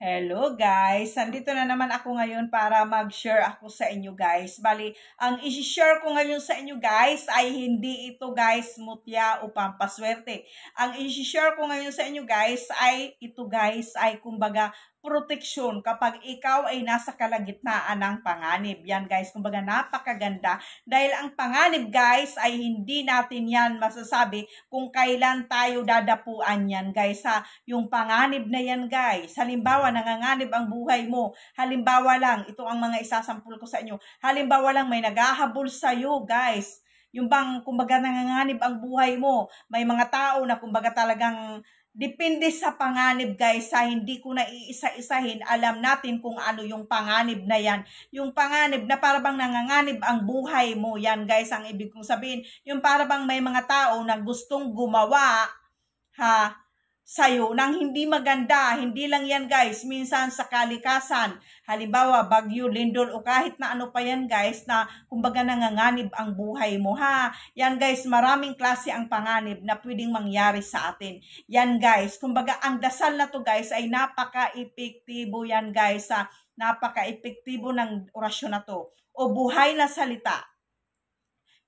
Hello guys! Nandito na naman ako ngayon para mag-share ako sa inyo guys. Bali, ang i-share ko ngayon sa inyo guys ay hindi ito guys mutya o pampaswerte. Ang i-share ko ngayon sa inyo guys ay ito guys ay kumbaga proteksyon kapag ikaw ay nasa kalagitnaan ng panganib. Yan guys, kumbaga napakaganda dahil ang panganib guys ay hindi natin yan masasabi kung kailan tayo dadapuan yan guys ha. Yung panganib na yan guys, halimbawa nanganganib ang buhay mo, halimbawa lang, ito ang mga isasampul ko sa inyo, halimbawa lang may naghahabol sa'yo guys. Yung bang kumbaga nanganganib ang buhay mo, may mga tao na kumbaga talagang Depende sa panganib guys, sa hindi ko na iisa-isahin, alam natin kung ano yung panganib na yan. Yung panganib na parabang nanganganib ang buhay mo, yan guys ang ibig kong sabihin. Yung parabang may mga tao na gustong gumawa, ha, sa'yo ng hindi maganda. Hindi lang yan guys, minsan sa kalikasan, halimbawa bagyo, lindol o kahit na ano pa yan guys na kumbaga nanganganib ang buhay mo ha. Yan guys, maraming klase ang panganib na pwedeng mangyari sa atin. Yan guys, kumbaga ang dasal na to guys ay napaka-epektibo yan guys sa napaka-epektibo ng orasyon na to o buhay na salita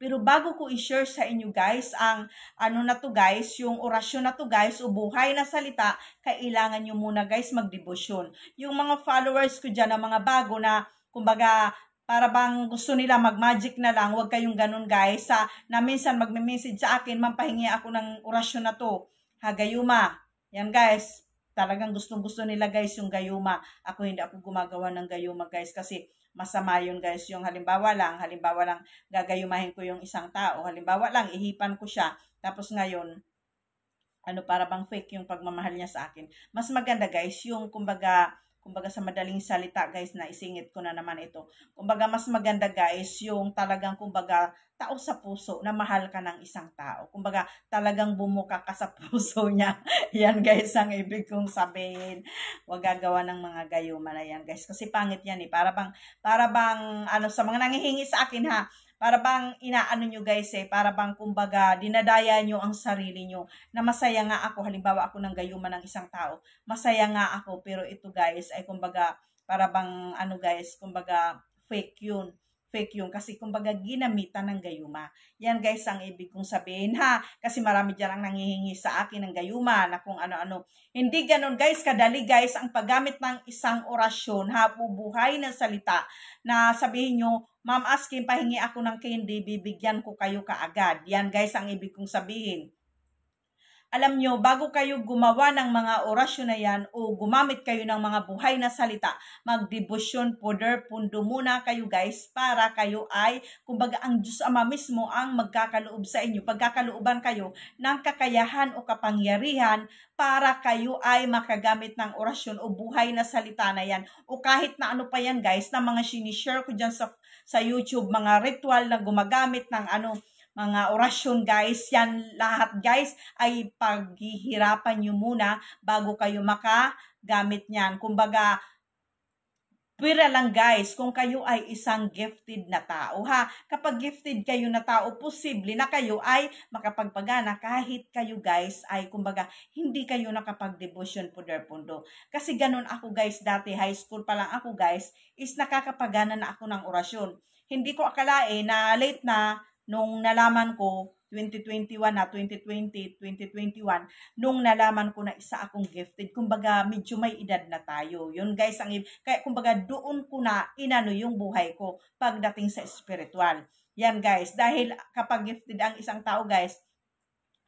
pero bago ko i-share sa inyo guys ang ano na to guys, yung orasyon na to guys, o buhay na salita, kailangan nyo muna guys magdebosyon. Yung mga followers ko dyan na mga bago na kumbaga para bang gusto nila mag-magic na lang, huwag kayong ganun guys. Sa, na minsan magme-message sa akin, mampahingi ako ng orasyon na to. Ha, gayuma. Yan guys, talagang gustong gusto nila guys yung gayuma. Ako hindi ako gumagawa ng gayuma guys kasi masama yun guys. Yung halimbawa lang, halimbawa lang gagayumahin ko yung isang tao, halimbawa lang ihipan ko siya, tapos ngayon, ano para bang fake yung pagmamahal niya sa akin. Mas maganda guys, yung kumbaga, kumbaga sa madaling salita guys, na isingit ko na naman ito. Kumbaga mas maganda guys, yung talagang kumbaga tao sa puso na mahal ka ng isang tao. Kumbaga, talagang bumuka ka sa puso niya. yan guys, ang ibig kong sabihin. Huwag gagawa ng mga gayuman na yan guys. Kasi pangit yan eh. Para bang, para bang, ano, sa mga nangihingi sa akin ha, para bang inaano nyo guys eh, para bang kumbaga dinadaya nyo ang sarili nyo na masaya nga ako, halimbawa ako ng gayuman ng isang tao, masaya nga ako pero ito guys ay kumbaga para bang ano guys, kumbaga fake yun fake yun kasi kumbaga ginamitan ng gayuma. Yan guys ang ibig kong sabihin ha kasi marami dyan ang nangihingi sa akin ng gayuma na kung ano-ano. Hindi ganun guys, kadali guys ang paggamit ng isang orasyon ha, bubuhay ng salita na sabihin nyo, Ma'am Askin, pahingi ako ng candy, bibigyan ko kayo kaagad. Yan guys ang ibig kong sabihin. Alam nyo, bago kayo gumawa ng mga orasyon na yan o gumamit kayo ng mga buhay na salita, magdebosyon, poder, pundo muna kayo guys para kayo ay, kumbaga ang Diyos Ama mismo ang magkakaloob sa inyo. Pagkakalooban kayo ng kakayahan o kapangyarihan para kayo ay makagamit ng orasyon o buhay na salita na yan. O kahit na ano pa yan guys, na mga sinishare ko dyan sa, sa YouTube, mga ritual na gumagamit ng ano, mga orasyon guys. Yan lahat guys ay paghihirapan nyo muna bago kayo makagamit niyan. Kumbaga, Pwera lang guys, kung kayo ay isang gifted na tao ha. Kapag gifted kayo na tao, posible na kayo ay makapagpagana kahit kayo guys ay kumbaga hindi kayo nakapag-devotion pundo. Kasi ganun ako guys dati, high school pa lang ako guys, is nakakapagana na ako ng orasyon. Hindi ko akalain na late na nung nalaman ko 2021 na 2020, 2021 nung nalaman ko na isa akong gifted. Kumbaga medyo may edad na tayo. Yun guys ang kaya kumbaga doon ko na inano yung buhay ko pagdating sa spiritual. Yan guys, dahil kapag gifted ang isang tao guys,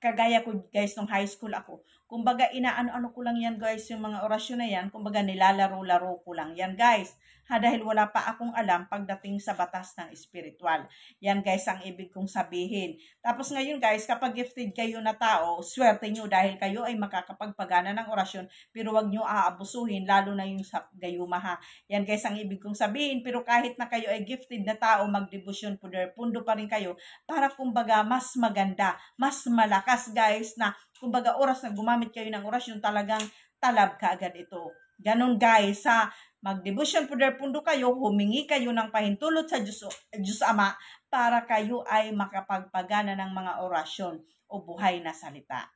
kagaya ko guys nung high school ako. Kumbaga inaano-ano ko lang yan guys yung mga orasyon na yan. Kumbaga nilalaro-laro ko lang yan guys. Ha, dahil wala pa akong alam pagdating sa batas ng spiritual. Yan guys ang ibig kong sabihin. Tapos ngayon guys kapag gifted kayo na tao, swerte nyo dahil kayo ay makakapagpagana ng orasyon pero wag nyo aabusuhin lalo na yung sa gayuma ha. Yan guys ang ibig kong sabihin. Pero kahit na kayo ay gifted na tao, magdebosyon po pundo pa rin kayo para kumbaga mas maganda, mas malakas lakas guys na kumbaga oras na gumamit kayo ng oras yung talagang talab kaagad ito. Ganon guys, sa magdevotion prayer pundo kayo, humingi kayo ng pahintulot sa Diyos, Diyos Ama para kayo ay makapagpagana ng mga orasyon o buhay na salita.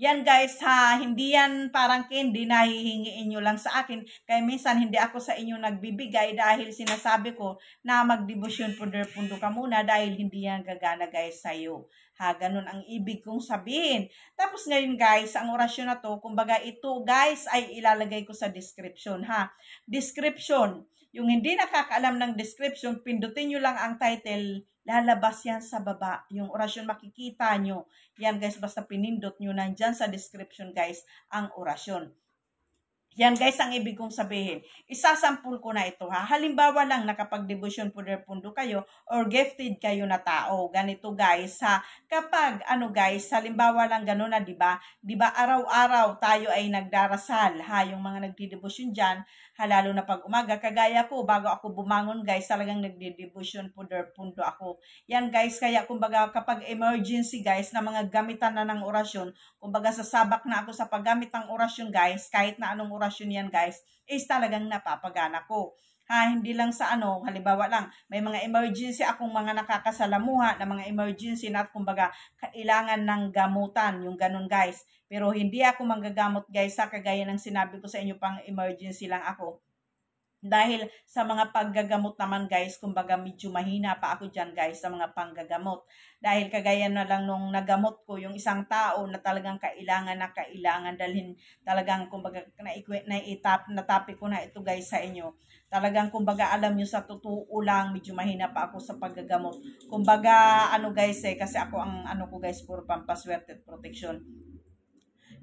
Yan guys ha, hindi yan parang candy na hihingiin nyo lang sa akin. Kaya minsan hindi ako sa inyo nagbibigay dahil sinasabi ko na mag-devotion punder pundo ka muna dahil hindi yan gagana guys sa'yo. Ha, ganun ang ibig kong sabihin. Tapos ngayon guys, ang orasyon na to, kumbaga ito guys ay ilalagay ko sa description ha. Description. Yung hindi nakakaalam ng description, pindutin nyo lang ang title, lalabas yan sa baba. Yung orasyon makikita nyo. Yan guys, basta pinindot nyo nandyan sa description guys ang orasyon. Yan guys ang ibig kong sabihin. Isasampul ko na ito ha. Halimbawa lang nakapag devotion puder pundo kayo or gifted kayo na tao. Ganito guys ha. Kapag ano guys, halimbawa lang gano'n na 'di ba? 'Di ba araw-araw tayo ay nagdarasal ha yung mga nagde-devotion diyan, halalo na pag umaga kagaya ko bago ako bumangon guys, talagang nagde-devotion puder pundo ako. Yan guys, kaya kumbaga kapag emergency guys na mga gamitan na ng orasyon, kumbaga sasabak na ako sa paggamit ng orasyon guys, kahit na anong orasyon yan guys is talagang napapagana ko. Ha, hindi lang sa ano, halimbawa lang, may mga emergency akong mga nakakasalamuha na mga emergency na at kumbaga kailangan ng gamutan, yung ganun guys. Pero hindi ako manggagamot guys sa kagaya ng sinabi ko sa inyo pang emergency lang ako dahil sa mga paggagamot naman guys, kumbaga medyo mahina pa ako dyan guys sa mga panggagamot. Dahil kagaya na lang nung nagamot ko yung isang tao na talagang kailangan na kailangan dalhin talagang kumbaga na, na na topic ko na ito guys sa inyo. Talagang kumbaga alam nyo sa totoo lang medyo mahina pa ako sa paggagamot. Kumbaga ano guys eh kasi ako ang ano ko guys puro pampaswerte at protection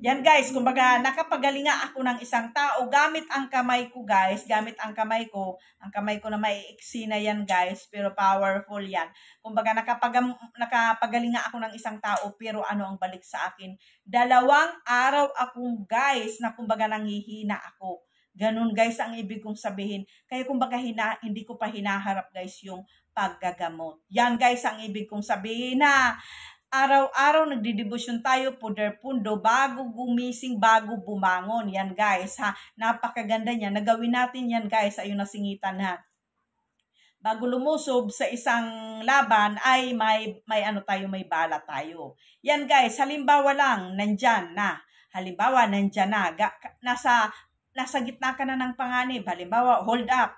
yan guys, kumbaga nakapagalinga ako ng isang tao gamit ang kamay ko guys, gamit ang kamay ko. Ang kamay ko na may na yan guys, pero powerful yan. Kumbaga nakapag nakapagalinga ako ng isang tao pero ano ang balik sa akin? Dalawang araw akong guys na kumbaga nanghihina ako. Ganun guys ang ibig kong sabihin. Kaya kumbaga hina, hindi ko pa hinaharap guys yung paggagamot. Yan guys ang ibig kong sabihin na araw-araw nagdidibusyon tayo, Puder Pundo, bago gumising, bago bumangon. Yan guys, ha? Napakaganda niya. Nagawin natin yan guys. Ayun na singitan ha. Bago lumusob sa isang laban ay may, may ano tayo, may bala tayo. Yan guys, halimbawa lang, nandyan na. Halimbawa, nandyan na. Ga, nasa, nasa gitna ka na ng panganib. Halimbawa, hold up.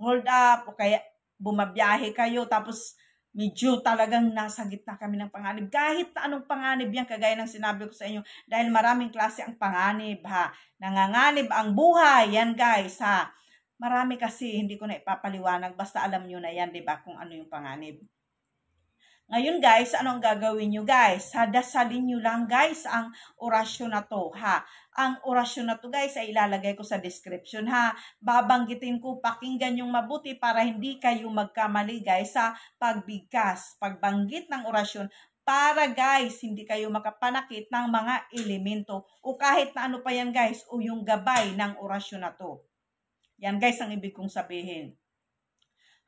Hold up. O kaya, bumabiyahe kayo. Tapos, Medyo talagang nasa gitna kami ng panganib. Kahit na anong panganib yan, kagaya ng sinabi ko sa inyo, dahil maraming klase ang panganib, ha? Nanganganib ang buhay, yan guys, ha? Marami kasi, hindi ko na ipapaliwanag, basta alam nyo na yan, di ba, kung ano yung panganib. Ngayon guys, anong gagawin nyo guys? Hadasalin nyo lang guys ang orasyon na to ha. Ang orasyon na to guys ay ilalagay ko sa description ha. Babanggitin ko, pakinggan yung mabuti para hindi kayo magkamali guys sa pagbigkas, pagbanggit ng orasyon para guys, hindi kayo makapanakit ng mga elemento o kahit na ano pa yan guys, o yung gabay ng orasyon na to. Yan guys ang ibig kong sabihin.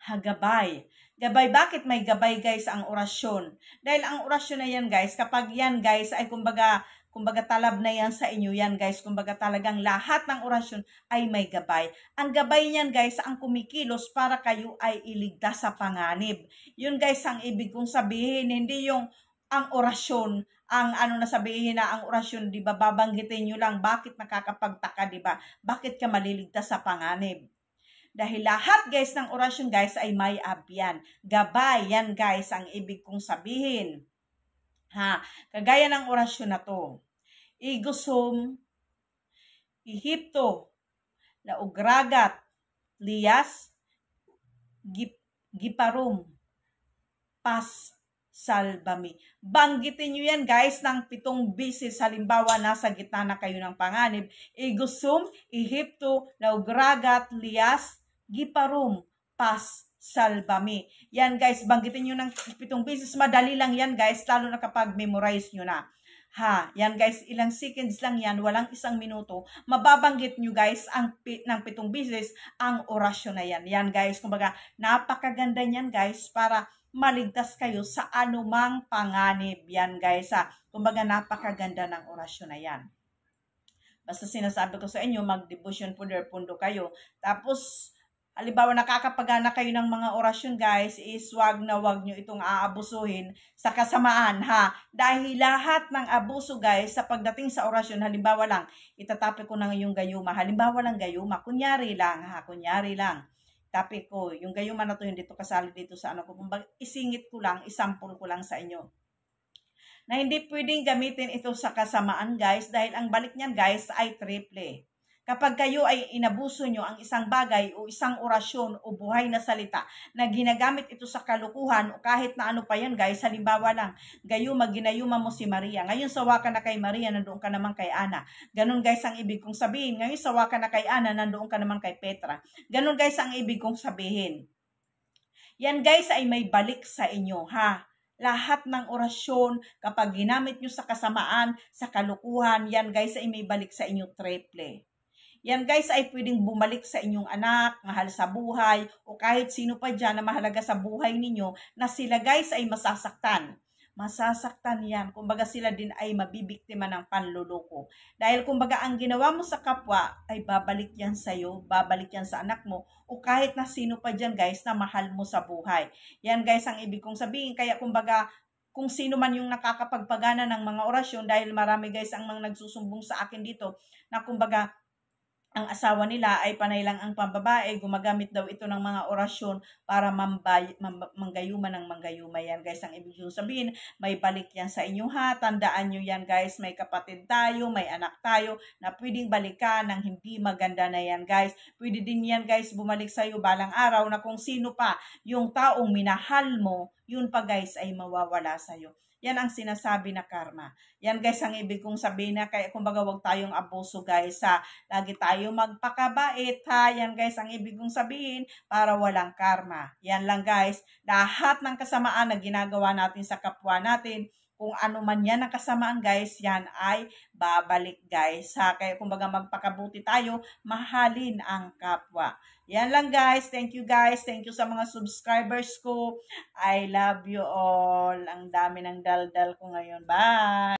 Hagabay Gabay, bakit may gabay guys ang orasyon? Dahil ang orasyon na yan guys, kapag yan guys ay kumbaga kumbaga talab na yan sa inyo yan guys, kumbaga talagang lahat ng orasyon ay may gabay. Ang gabay niyan guys ang kumikilos para kayo ay iligtas sa panganib. Yun guys ang ibig kong sabihin, hindi yung ang orasyon, ang ano na sabihin na ang orasyon, di ba, babanggitin nyo lang bakit nakakapagtaka, di ba? Bakit ka maliligtas sa panganib? Dahil lahat guys ng orasyon guys ay may abyan. yan. Gabay yan guys ang ibig kong sabihin. Ha, kagaya ng orasyon na to. Igusom, Ehipto, Laugragat, Lias, Gip, Giparum, Pas, Salbami. Banggitin nyo yan guys ng pitong bisis. Halimbawa, nasa gitna na kayo ng panganib. Igusum, Ehipto, Laugragat, Lias, giparum pas salbami. Yan guys, banggitin nyo ng pitong beses. Madali lang yan guys, lalo na kapag memorize nyo na. Ha, yan guys, ilang seconds lang yan, walang isang minuto. Mababanggit nyo guys ang pi ng pitong bisis ang orasyon na yan. Yan guys, kumbaga, napakaganda niyan guys para maligtas kayo sa anumang panganib. Yan guys, ha. Kumbaga, napakaganda ng orasyon na yan. Basta sinasabi ko sa inyo, mag-devotion po, pundo kayo. Tapos, Halimbawa, nakakapagana kayo ng mga orasyon, guys, is wag na wag nyo itong aabusuhin sa kasamaan, ha? Dahil lahat ng abuso, guys, sa pagdating sa orasyon, halimbawa lang, itatapi ko ng yung gayuma. Halimbawa lang gayuma, kunyari lang, ha? Kunyari lang. Tapik ko, yung gayuma na to, hindi to kasali dito sa ano ko. Kumbaga, isingit ko lang, isampol ko lang sa inyo. Na hindi pwedeng gamitin ito sa kasamaan, guys, dahil ang balik niyan, guys, ay triple. Kapag kayo ay inabuso nyo ang isang bagay o isang orasyon o buhay na salita na ginagamit ito sa kalukuhan o kahit na ano pa yan guys, halimbawa lang, gayo maginayuma mo si Maria. Ngayon sawa ka na kay Maria, nandoon ka naman kay Ana. Ganun guys ang ibig kong sabihin. Ngayon sawa ka na kay Ana, nandoon ka naman kay Petra. Ganun guys ang ibig kong sabihin. Yan guys ay may balik sa inyo ha lahat ng orasyon, kapag ginamit nyo sa kasamaan, sa kalukuhan, yan guys ay may balik sa inyo triple. Yan guys ay pwedeng bumalik sa inyong anak, mahal sa buhay, o kahit sino pa dyan na mahalaga sa buhay ninyo na sila guys ay masasaktan masasaktan yan. Kumbaga sila din ay mabibiktima ng panluloko. Dahil kumbaga ang ginawa mo sa kapwa ay babalik yan sa'yo, babalik yan sa anak mo, o kahit na sino pa dyan guys na mahal mo sa buhay. Yan guys ang ibig kong sabihin. Kaya kumbaga kung sino man yung nakakapagpagana ng mga orasyon dahil marami guys ang mga nagsusumbong sa akin dito na kumbaga ang asawa nila ay panay lang ang pambabae, gumagamit daw ito ng mga orasyon para mambay, mam, manggayuma ng manggayuma yan guys. Ang ibig sabihin, may balik yan sa inyo ha. Tandaan nyo yan guys, may kapatid tayo, may anak tayo na pwedeng balikan ng hindi maganda na yan guys. Pwede din yan guys bumalik sa iyo balang araw na kung sino pa yung taong minahal mo, yun pa guys ay mawawala sa iyo. Yan ang sinasabi na karma. Yan guys ang ibig kong sabihin na kaya kumbaga wag tayong abuso guys ha. Lagi tayo magpakabait ha. Yan guys ang ibig kong sabihin para walang karma. Yan lang guys. Lahat ng kasamaan na ginagawa natin sa kapwa natin, kung ano man yan ang kasamaan guys, yan ay babalik guys. Ha? Kaya kumbaga magpakabuti tayo, mahalin ang kapwa. Yan lang guys. Thank you guys. Thank you sa mga subscribers ko. I love you all. Ang dami ng daldal ko ngayon. Bye!